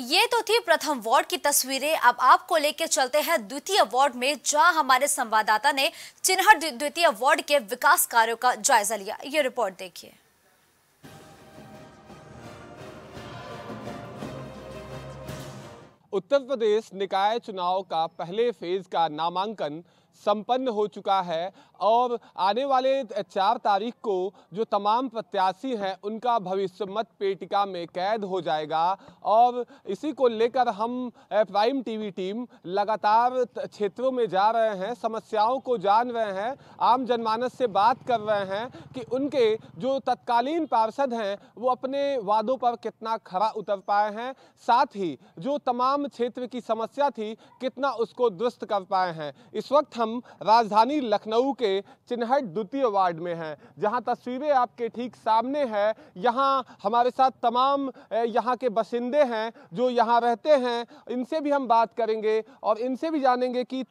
ये तो थी प्रथम वार्ड की तस्वीरें अब आपको लेकर चलते हैं द्वितीय वार्ड में जहां हमारे संवाददाता ने चिन्ह द्वितीय वार्ड के विकास कार्यों का जायजा लिया ये रिपोर्ट देखिए उत्तर प्रदेश निकाय चुनाव का पहले फेज का नामांकन संपन्न हो चुका है और आने वाले चार तारीख को जो तमाम प्रत्याशी हैं उनका भविष्य मत पेटिका में कैद हो जाएगा और इसी को लेकर हम प्राइम टीवी टीम लगातार क्षेत्रों में जा रहे हैं समस्याओं को जान रहे हैं आम जनमानस से बात कर रहे हैं कि उनके जो तत्कालीन पार्षद हैं वो अपने वादों पर कितना खरा उतर पाए हैं साथ ही जो तमाम क्षेत्र की समस्या थी कितना उसको दुरुस्त कर पाए हैं इस वक्त हम राजधानी लखनऊ के के चिन्हट द्वितीय वार्ड में हैं जहां तस्वीरें आपके ठीक सामने हैं यहां हमारे साथ तमाम यहां के बसिंदे हैं जो यहां रहते हैं इनसे भी हम बात करेंगे और इनसे भी जानेंगे कि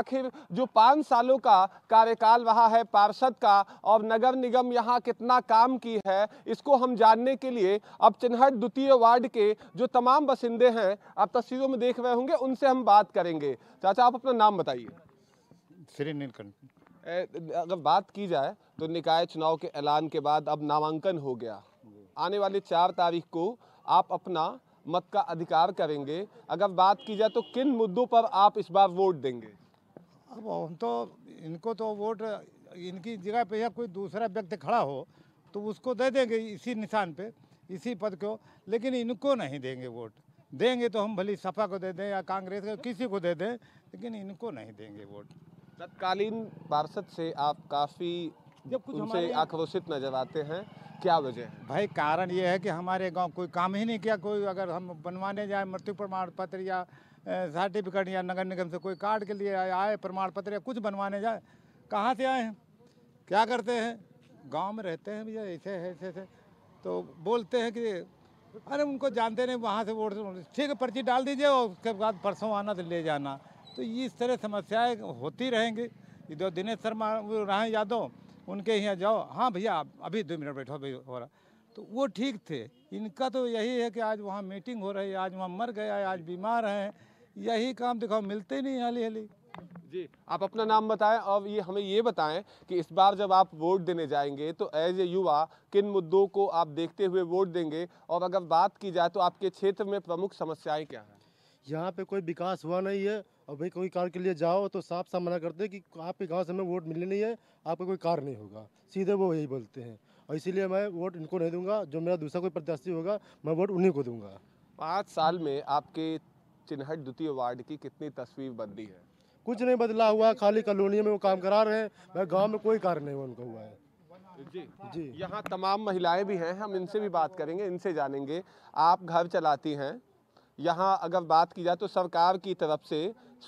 आखिर जो पाँच सालों का कार्यकाल रहा है पार्षद का और नगर निगम यहाँ कितना काम की है इसको हम जानने के लिए अब चिन्हट द्वितीय वार्ड के जो तमाम बसिंदे हैं आप तस्वीरों में देख रहे होंगे उनसे हम बात करेंगे चाचा आप अपना नाम बताइए श्री नीलकंठ अगर बात की जाए तो निकाय चुनाव के ऐलान के बाद अब नामांकन हो गया आने वाली चार तारीख को आप अपना मत का अधिकार करेंगे अगर बात की जाए तो किन मुद्दों पर आप इस बार वोट देंगे अब हम तो इनको तो वोट इनकी जगह पे या कोई दूसरा व्यक्ति खड़ा हो तो उसको दे देंगे इसी निशान पे इसी पद को लेकिन इनको नहीं देंगे वोट देंगे तो हम भली सपा को दे दें या कांग्रेस को किसी को दे दें लेकिन इनको नहीं देंगे वोट तत्कालीन पार्षद से आप काफ़ी जब कुछ उनसे आक्रोशित नजर आते हैं क्या वजह है भाई कारण ये है कि हमारे गांव कोई काम ही नहीं किया कोई अगर हम बनवाने जाए मृत्यु प्रमाण पत्र या सर्टिफिकेट या नगर निगम से कोई कार्ड के लिए आए प्रमाण पत्र या कुछ बनवाने जाए कहाँ से आए हैं क्या करते हैं गांव में रहते हैं भैया ऐसे ऐसे ऐसे तो बोलते हैं कि अरे उनको जानते नहीं वहाँ से वोट ठीक है पर्ची डाल दीजिए और उसके बाद परसों आना तो ले जाना तो ये इस तरह समस्याएं होती रहेंगी जो दिनेश शर्मा रहें यादव उनके यहाँ जाओ हाँ भैया अभी दो मिनट बैठो भाई हो रहा तो वो ठीक थे इनका तो यही है कि आज वहाँ मीटिंग हो रही है आज वहाँ मर गया है आज बीमार हैं यही काम दिखाओ मिलते नहीं हाली हाली जी आप अपना नाम बताएं और ये हमें ये बताएं कि इस बार जब आप वोट देने जाएंगे तो एज ए युवा किन मुद्दों को आप देखते हुए वोट देंगे और अगर बात की जाए तो आपके क्षेत्र में प्रमुख समस्याएं क्या हैं यहाँ पे कोई विकास हुआ नहीं है और भाई कोई कार के लिए जाओ तो साफ साफ मना करते हैं कि आपके गांव से हमें वोट मिलनी नहीं है आपका कोई कार नहीं होगा सीधे वो यही बोलते हैं और इसीलिए मैं वोट इनको नहीं दूंगा जो मेरा दूसरा कोई प्रत्याशी होगा मैं वोट उन्हीं को दूंगा पाँच साल में आपके चिन्हट द्वितीय वार्ड की कितनी तस्वीर बदली है कुछ नहीं बदला हुआ है खाली कॉलोनी में वो काम करा रहे हैं मैं गाँव में कोई कार्य नहीं उनका हुआ है जी जी यहाँ तमाम महिलाएं भी हैं हम इनसे भी बात करेंगे इनसे जानेंगे आप घर चलाती हैं यहाँ अगर बात की जाए तो सरकार की तरफ से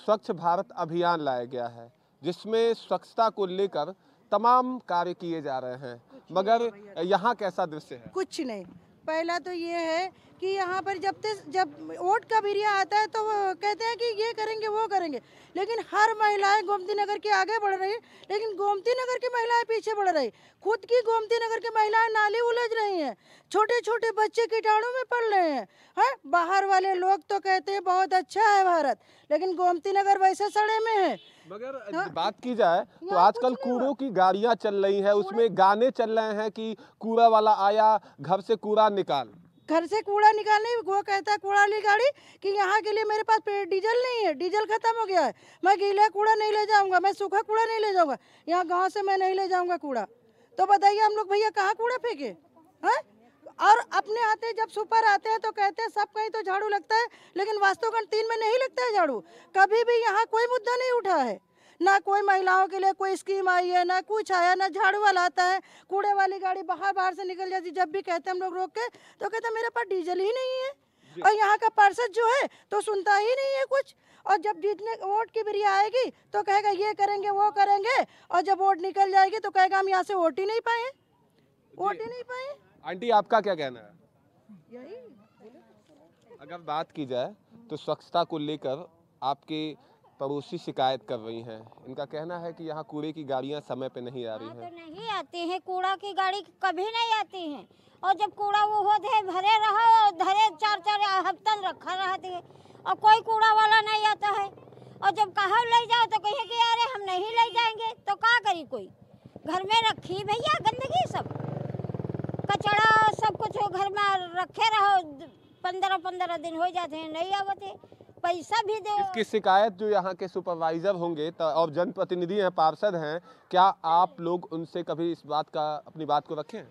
स्वच्छ भारत अभियान लाया गया है जिसमें स्वच्छता को लेकर तमाम कार्य किए जा रहे हैं मगर यहाँ कैसा दृश्य है कुछ नहीं पहला तो ये है कि यहाँ पर जब तक जब वोट का भीरिया आता है तो वो कहते हैं कि ये करेंगे वो करेंगे लेकिन हर महिलाएं गोमती नगर के आगे बढ़ रही लेकिन गोमती नगर की महिलाएं पीछे बढ़ रही खुद की गोमती नगर की महिलाएं नाली उलझ रही हैं छोटे छोटे बच्चे कीटाणु में पड़ रहे हैं है बाहर वाले लोग तो कहते हैं बहुत अच्छा है भारत लेकिन गोमती नगर वैसे सड़े में है मगर हाँ? बात की जाए तो आजकल कूड़ों की गाड़ियां चल रही हैं उसमें गाने चल रहे हैं कि कूड़ा वाला आया घर से कूड़ा निकाल घर से कूड़ा निकालने वो कहता है कूड़ा ली गाड़ी कि यहाँ के लिए मेरे पास डीजल नहीं है डीजल खत्म हो गया है मैं गीला कूड़ा नहीं ले जाऊँगा मैं सूखा कूड़ा नहीं ले जाऊँगा यहाँ गाँव से मैं नहीं ले जाऊँगा कूड़ा तो बताइए हम लोग भैया कहाँ कूड़ा फेंके हैं हाँ? और अपने आते जब सुपर आते हैं तो कहते हैं सब कहीं तो झाड़ू लगता है लेकिन वास्तवगंज तीन में नहीं लगता है झाड़ू कभी भी यहाँ कोई मुद्दा नहीं उठा है ना कोई महिलाओं के लिए कोई स्कीम आई है ना कुछ आया ना झाड़ू वाला आता है कूड़े वाली गाड़ी बाहर बाहर से निकल जाती जब भी कहते हम लोग रोक के तो कहते मेरे पास डीजल ही नहीं है और यहाँ का पार्षद जो है तो सुनता ही नहीं है कुछ और जब जीतने वोट की बिरिया आएगी तो कहेगा ये करेंगे वो करेंगे और जब वोट निकल जाएगी तो कहेगा हम यहाँ से वोट ही नहीं पाए वोट ही नहीं पाए आंटी आपका क्या कहना है अगर बात की जाए तो स्वच्छता को लेकर आपके पड़ोसी शिकायत कर रही हैं इनका कहना है कि यहाँ कूड़े की गाड़ियाँ समय पे नहीं आ रही हैं तो नहीं आती हैं कूड़ा की गाड़ी कभी नहीं आती हैं और जब कूड़ा वो होते दे भरे रहो और धरे चार चार हफ्तन रखा रहा थे और कोई कूड़ा वाला नहीं आता है और जब कहा ले जाओ तो कहे कि अरे हम नहीं ले जाएंगे तो कहा करी कोई घर में रखी भैया गंदगी सब रखे रहो पंद्रह पंद्रह दिन हो जाते हैं नहीं आवते पैसा भी दे इसकी शिकायत जो यहाँ के सुपरवाइजर होंगे और जनप्रतिनिधि हैं पार्षद हैं क्या आप लोग उनसे कभी इस बात का अपनी बात को रखे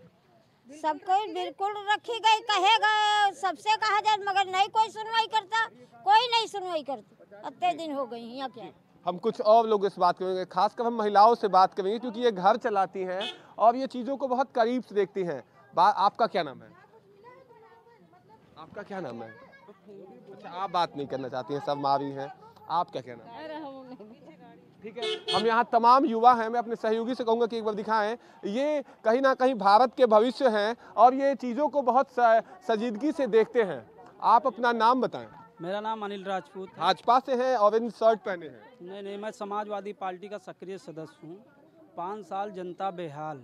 सब कोई बिल्कुल रखी गई कहेगा सबसे कहा जाए मगर नहीं कोई सुनवाई करता कोई नहीं सुनवाई करती इतने दिन हो गई यहाँ क्या हम कुछ और लोग इस बात करेंगे खासकर हम महिलाओं से बात करेंगे क्योंकि ये घर चलाती हैं और ये चीज़ों को बहुत करीब से देखती हैं आपका क्या नाम है आपका क्या नाम है अच्छा आप बात नहीं करना चाहती हैं सब मारी हैं आप क्या कहना ठीक है हम यहाँ तमाम युवा हैं मैं अपने सहयोगी से कहूँगा कि एक बार दिखाएं ये कहीं ना कहीं भारत के भविष्य हैं और ये चीज़ों को बहुत संजीदगी से देखते हैं आप अपना नाम बताएं मेरा नाम अनिल राजपूत भाजपा से और ऑरेंज शर्ट पहने हैं नहीं नहीं मैं समाजवादी पार्टी का सक्रिय सदस्य हूँ पाँच साल जनता बेहाल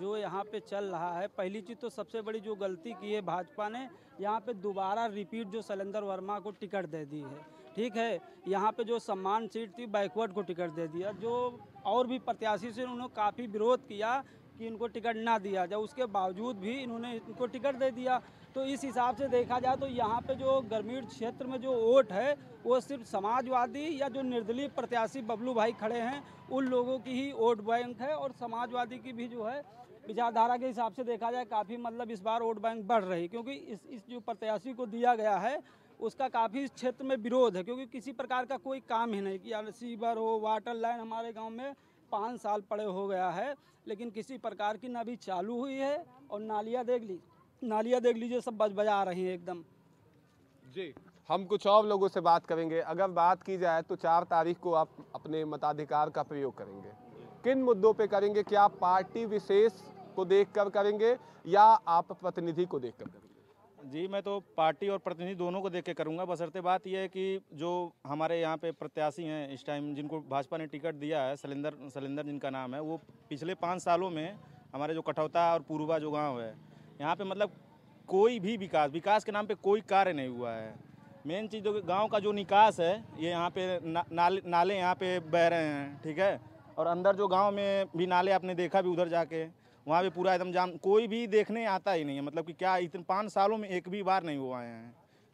जो यहाँ पे चल रहा है पहली चीज़ तो सबसे बड़ी जो गलती की है भाजपा ने यहाँ पे दोबारा रिपीट जो शैलेंद्र वर्मा को टिकट दे दी है ठीक है यहाँ पे जो सम्मान सीट थी बैकवर्ड को टिकट दे दिया जो और भी प्रत्याशी से उन्होंने काफ़ी विरोध किया कि इनको टिकट ना दिया जाए उसके बावजूद भी इन्होंने इनको टिकट दे दिया तो इस हिसाब से देखा जाए तो यहाँ पे जो ग्रामीण क्षेत्र में जो वोट है वो सिर्फ समाजवादी या जो निर्दलीय प्रत्याशी बबलू भाई खड़े हैं उन लोगों की ही वोट बैंक है और समाजवादी की भी जो है विचारधारा के हिसाब से देखा जाए काफ़ी मतलब इस बार वोट बैंक बढ़ रही क्योंकि इस इस जो प्रत्याशी को दिया गया है उसका काफ़ी क्षेत्र में विरोध है क्योंकि किसी प्रकार का कोई काम ही नहीं किया सीवर हो वाटर लाइन हमारे गाँव में पाँच साल पड़े हो गया है लेकिन किसी प्रकार की ना भी चालू हुई है और नालियाँ देख ली नालियाँ देख लीजिए सब बज बजा रही हैं एकदम जी हम कुछ और लोगों से बात करेंगे अगर बात की जाए तो चार तारीख को आप अपने मताधिकार का प्रयोग करेंगे किन मुद्दों पे करेंगे क्या पार्टी विशेष को देखकर करेंगे या आप प्रतिनिधि को देखकर करेंगे जी मैं तो पार्टी और प्रतिनिधि दोनों को देख के करूँगा बसरते बात यह है कि जो हमारे यहाँ पे प्रत्याशी हैं इस टाइम जिनको भाजपा ने टिकट दिया है सलेंदर सलेंदर जिनका नाम है वो पिछले पाँच सालों में हमारे जो कठौता और पूर्वा जो गाँव है यहाँ पे मतलब कोई भी विकास विकास के नाम पे कोई कार्य नहीं हुआ है मेन चीज़ जो गांव का जो निकास है ये यहाँ पे ना, नाले नाले यहाँ पे बह रहे हैं ठीक है और अंदर जो गांव में भी नाले आपने देखा भी उधर जाके वहाँ पर पूरा एकदम जाम कोई भी देखने आता ही नहीं है मतलब कि क्या इतने पाँच सालों में एक भी बार नहीं हुआ है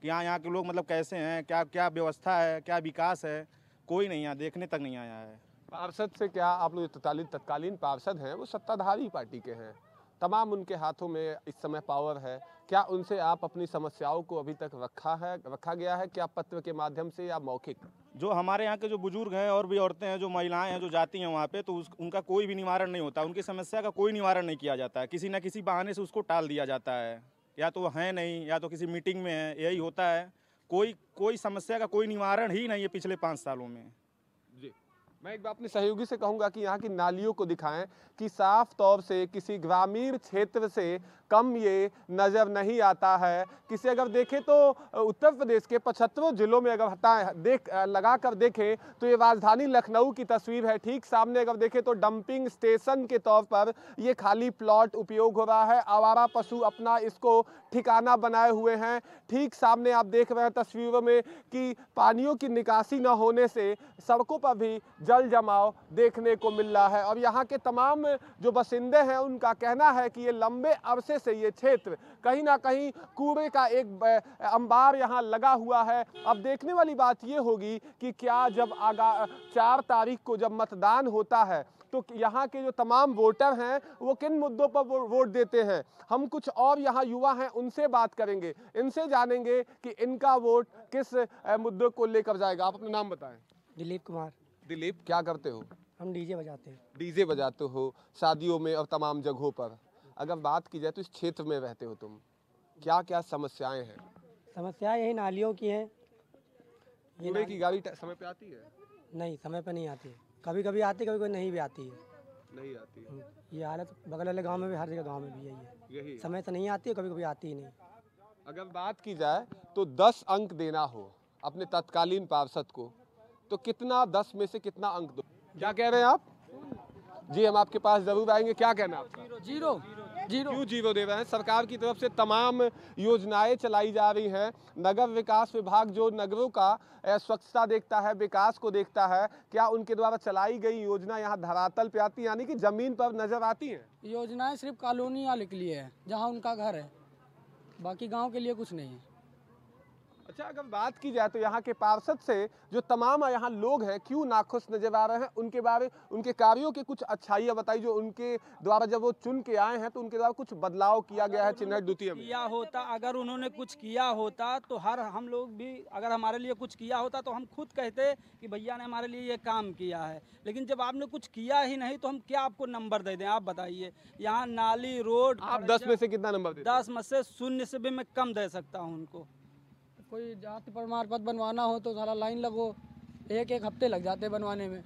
कि यहाँ यहाँ के लोग मतलब कैसे हैं क्या क्या व्यवस्था है क्या विकास है कोई नहीं यहाँ देखने तक नहीं आया है पार्षद से क्या आप लोग तत्कालीन तत्कालीन पार्षद हैं वो सत्ताधारी पार्टी के हैं तमाम उनके हाथों में इस समय पावर है क्या उनसे आप अपनी समस्याओं को अभी तक रखा है रखा गया है क्या पत्र के माध्यम से या मौखिक जो हमारे यहाँ के जो बुजुर्ग हैं और भी औरतें हैं जो महिलाएं हैं जो जाती हैं वहाँ पे तो उस उनका कोई भी निवारण नहीं होता उनकी समस्या का कोई निवारण नहीं किया जाता है किसी न किसी बहाने से उसको टाल दिया जाता है या तो है नहीं या तो किसी मीटिंग में है यही होता है कोई कोई समस्या का कोई निवारण ही नहीं है पिछले पाँच सालों में जी मैं एक बार अपने सहयोगी से कहूंगा कि यहाँ की नालियों को दिखाएं कि साफ तौर से किसी ग्रामीण क्षेत्र से कम ये नज़र नहीं आता है किसी अगर देखें तो उत्तर प्रदेश के पचहत्तरों ज़िलों में अगर हटाएँ देख लगा कर देखें तो ये राजधानी लखनऊ की तस्वीर है ठीक सामने अगर देखें तो डंपिंग स्टेशन के तौर पर ये खाली प्लॉट उपयोग हो रहा है आवारा पशु अपना इसको ठिकाना बनाए हुए हैं ठीक सामने आप देख रहे हैं तस्वीरों में कि पानियों की निकासी न होने से सड़कों पर भी जल जमाव देखने को मिल रहा है और यहाँ के तमाम जो बसिंदे हैं उनका कहना है कि ये लंबे अरसे से ये क्षेत्र कहीं ना कहीं कूड़े का एक अंबार यहाँ लगा हुआ है अब देखने वाली बात ये होगी कि क्या जब आगा चार तारीख को जब मतदान होता है तो यहाँ के जो तमाम वोटर हैं वो किन मुद्दों पर वोट देते हैं हम कुछ और यहाँ युवा हैं उनसे बात करेंगे इनसे जानेंगे कि इनका वोट किस मुद्दों को लेकर जाएगा आप अपना नाम बताएं दिलीप कुमार दिलीप क्या करते हो हम डीजे बजाते हैं डीजे बजाते हो शादियों में और तमाम जगहों पर अगर बात की जाए तो इस क्षेत्र में रहते हो तुम क्या क्या समस्याएं हैं समस्याएं यही नालियों की हैं कूड़े की गाड़ी समय पे आती है नहीं समय पे नहीं आती कभी कभी आती कभी कभी नहीं भी आती है नहीं आती है हम्म, ये हालत बगल वाले गाँव में भी हर जगह गाँव में भी यही है यही समय से नहीं आती है कभी कभी आती ही नहीं अगर बात की जाए तो दस अंक देना हो अपने तत्कालीन पार्षद को तो कितना दस में से कितना अंक दो क्या कह रहे हैं आप जी हम आपके पास जरूर आएंगे क्या कहना आपका जीरो जीरो क्यों जीरो दे रहे हैं सरकार की तरफ से तमाम योजनाएं चलाई जा रही हैं नगर विकास विभाग जो नगरों का स्वच्छता देखता है विकास को देखता है क्या उनके द्वारा चलाई गई योजना यहाँ धरातल पे आती है यानी कि जमीन पर नजर आती है योजनाएं सिर्फ कॉलोनी वाले के लिए है जहाँ उनका घर है बाकी गाँव के लिए कुछ नहीं है अच्छा अगर बात की जाए तो यहाँ के पार्षद से जो तमाम यहाँ लोग हैं क्यों नाखुश नजर आ रहे हैं उनके बारे उनके कार्यों की कुछ अच्छाइयाँ बताई जो उनके द्वारा जब वो चुन के आए हैं तो उनके द्वारा कुछ बदलाव किया गया है चिन्ह द्वितीय में किया होता अगर उन्होंने कुछ किया होता तो हर हम लोग भी अगर हमारे लिए कुछ किया होता तो हम खुद कहते कि भैया ने हमारे लिए ये काम किया है लेकिन जब आपने कुछ किया ही नहीं तो हम क्या आपको नंबर दे दें आप बताइए यहाँ नाली रोड आप दस में से कितना नंबर दस में से शून्य से भी मैं कम दे सकता हूँ उनको कोई जाति प्रमाण पत्र बनवाना हो तो सारा लाइन लगो एक एक हफ्ते लग जाते बनवाने में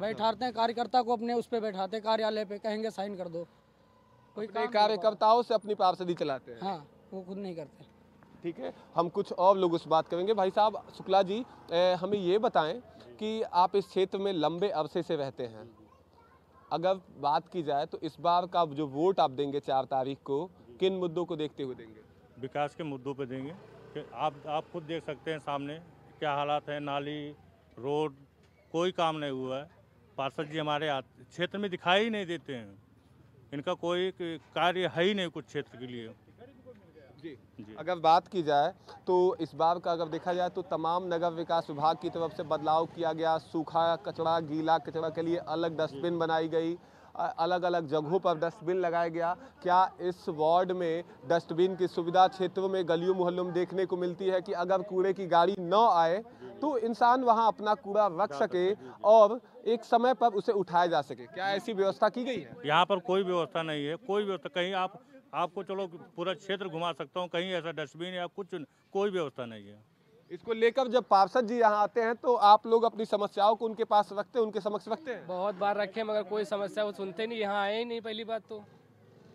बैठाते हैं कार्यकर्ता को अपने उस पर बैठाते कार्यालय पे कहेंगे साइन कर दो कोई कार्यकर्ताओं से अपनी पार्षदी चलाते हैं हाँ वो खुद नहीं करते ठीक है हम कुछ और लोगों से बात करेंगे भाई साहब शुक्ला जी ए, हमें ये बताएं कि आप इस क्षेत्र में लंबे अरसे से रहते हैं अगर बात की जाए तो इस बार का जो वोट आप देंगे चार तारीख को किन मुद्दों को देखते हुए देंगे विकास के मुद्दों पर देंगे आप आप खुद देख सकते हैं सामने क्या हालात है नाली रोड कोई काम नहीं हुआ है पार्षद जी हमारे क्षेत्र में दिखाई नहीं देते हैं इनका कोई कार्य है ही नहीं कुछ क्षेत्र के लिए जी, जी अगर बात की जाए तो इस बार का अगर देखा जाए तो तमाम नगर विकास विभाग की तरफ से बदलाव किया गया सूखा कचरा गीला कचरा के लिए अलग डस्टबिन बनाई गई अलग अलग जगहों पर डस्टबिन लगाया गया क्या इस वार्ड में डस्टबिन की सुविधा क्षेत्र में गलियों मोहल्लों में देखने को मिलती है कि अगर कूड़े की गाड़ी न आए तो इंसान वहाँ अपना कूड़ा रख सके और एक समय पर उसे उठाया जा सके क्या ऐसी व्यवस्था की गई है यहाँ पर कोई व्यवस्था नहीं है कोई व्यवस्था कहीं आप आपको चलो पूरा क्षेत्र घुमा सकता हूँ कहीं ऐसा डस्टबिन या कुछ कोई व्यवस्था नहीं है इसको लेकर जब पार्षद जी यहाँ आते हैं तो आप लोग अपनी समस्याओं को उनके पास रखते हैं उनके समक्ष रखते हैं बहुत बार रखे मगर कोई समस्या वो सुनते नहीं यहाँ आए ही नहीं पहली बात तो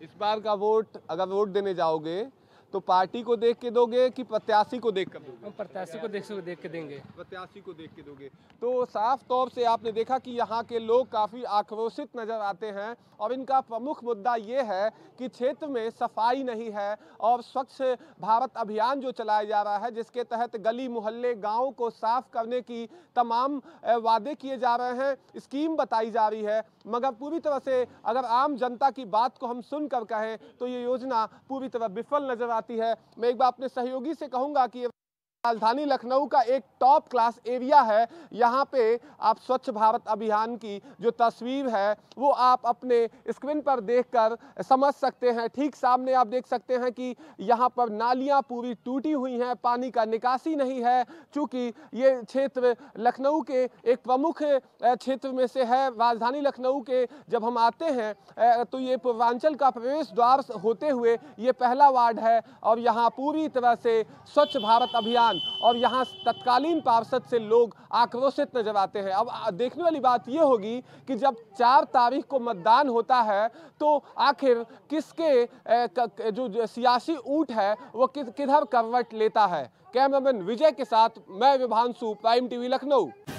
इस बार का वोट अगर वोट देने जाओगे तो पार्टी को देख के दोगे कि प्रत्याशी को देख कर दोगे प्रत्याशी को देख देख के देंगे प्रत्याशी को देख के दोगे तो साफ तौर से आपने देखा कि यहाँ के लोग काफ़ी आक्रोशित नज़र आते हैं और इनका प्रमुख मुद्दा ये है कि क्षेत्र में सफाई नहीं है और स्वच्छ भारत अभियान जो चलाया जा रहा है जिसके तहत गली मोहल्ले गाँव को साफ करने की तमाम वादे किए जा रहे हैं स्कीम बताई जा रही है मगर पूरी तरह से अगर आम जनता की बात को हम सुनकर कहें तो ये योजना पूरी तरह विफल नजर आती आती है मैं एक बार अपने सहयोगी से कहूंगा कि राजधानी लखनऊ का एक टॉप क्लास एरिया है यहाँ पे आप स्वच्छ भारत अभियान की जो तस्वीर है वो आप अपने स्क्रीन पर देखकर समझ सकते हैं ठीक सामने आप देख सकते हैं कि यहाँ पर नालियाँ पूरी टूटी हुई हैं पानी का निकासी नहीं है चूँकि ये क्षेत्र लखनऊ के एक प्रमुख क्षेत्र में से है राजधानी लखनऊ के जब हम आते हैं तो ये पूर्वांचल का प्रवेश द्वार होते हुए ये पहला वार्ड है और यहाँ पूरी तरह से स्वच्छ भारत अभियान मैदान और यहाँ तत्कालीन पार्षद से लोग आक्रोशित नजर आते हैं अब देखने वाली बात यह होगी कि जब चार तारीख को मतदान होता है तो आखिर किसके जो सियासी ऊँट है वो किधर करवट लेता है कैमरामैन विजय के साथ मैं विभांशु प्राइम टीवी लखनऊ